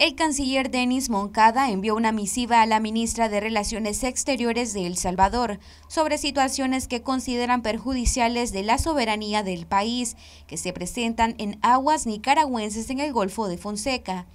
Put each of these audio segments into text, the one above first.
El canciller Denis Moncada envió una misiva a la ministra de Relaciones Exteriores de El Salvador sobre situaciones que consideran perjudiciales de la soberanía del país que se presentan en aguas nicaragüenses en el Golfo de Fonseca.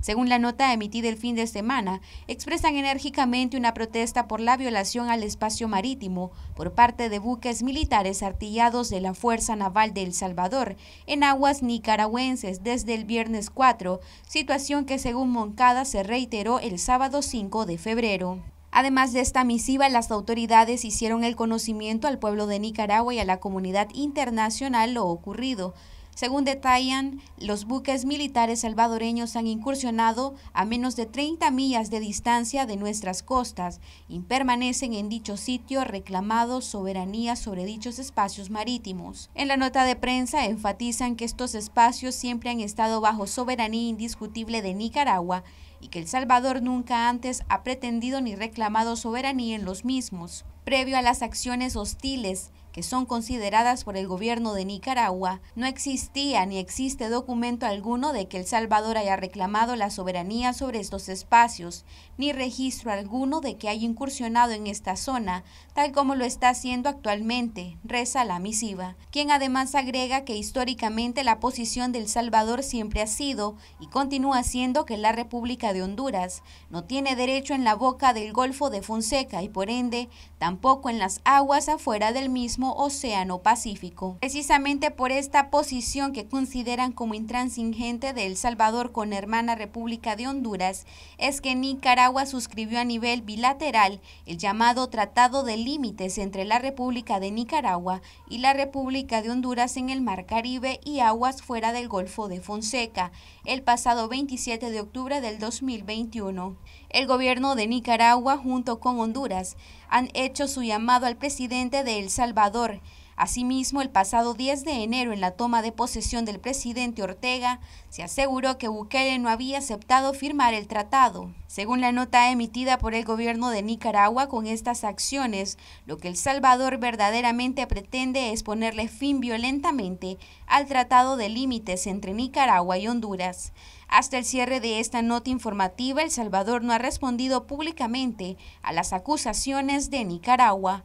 Según la nota emitida el fin de semana, expresan enérgicamente una protesta por la violación al espacio marítimo por parte de buques militares artillados de la Fuerza Naval de El Salvador en aguas nicaragüenses desde el viernes 4, situación que según Moncada se reiteró el sábado 5 de febrero. Además de esta misiva, las autoridades hicieron el conocimiento al pueblo de Nicaragua y a la comunidad internacional lo ocurrido, según detallan, los buques militares salvadoreños han incursionado a menos de 30 millas de distancia de nuestras costas y permanecen en dicho sitio reclamando soberanía sobre dichos espacios marítimos. En la nota de prensa enfatizan que estos espacios siempre han estado bajo soberanía indiscutible de Nicaragua y que El Salvador nunca antes ha pretendido ni reclamado soberanía en los mismos previo a las acciones hostiles que son consideradas por el gobierno de Nicaragua, no existía ni existe documento alguno de que El Salvador haya reclamado la soberanía sobre estos espacios, ni registro alguno de que haya incursionado en esta zona, tal como lo está haciendo actualmente, reza la misiva, quien además agrega que históricamente la posición de El Salvador siempre ha sido y continúa siendo que la República de Honduras no tiene derecho en la boca del Golfo de Fonseca y por ende tampoco poco en las aguas afuera del mismo Océano Pacífico. Precisamente por esta posición que consideran como intransigente de El Salvador con hermana República de Honduras, es que Nicaragua suscribió a nivel bilateral el llamado Tratado de Límites entre la República de Nicaragua y la República de Honduras en el Mar Caribe y aguas fuera del Golfo de Fonseca el pasado 27 de octubre del 2021. El gobierno de Nicaragua junto con Honduras han hecho su llamado al presidente de El Salvador, Asimismo, el pasado 10 de enero, en la toma de posesión del presidente Ortega, se aseguró que Bukele no había aceptado firmar el tratado. Según la nota emitida por el gobierno de Nicaragua con estas acciones, lo que El Salvador verdaderamente pretende es ponerle fin violentamente al tratado de límites entre Nicaragua y Honduras. Hasta el cierre de esta nota informativa, El Salvador no ha respondido públicamente a las acusaciones de Nicaragua.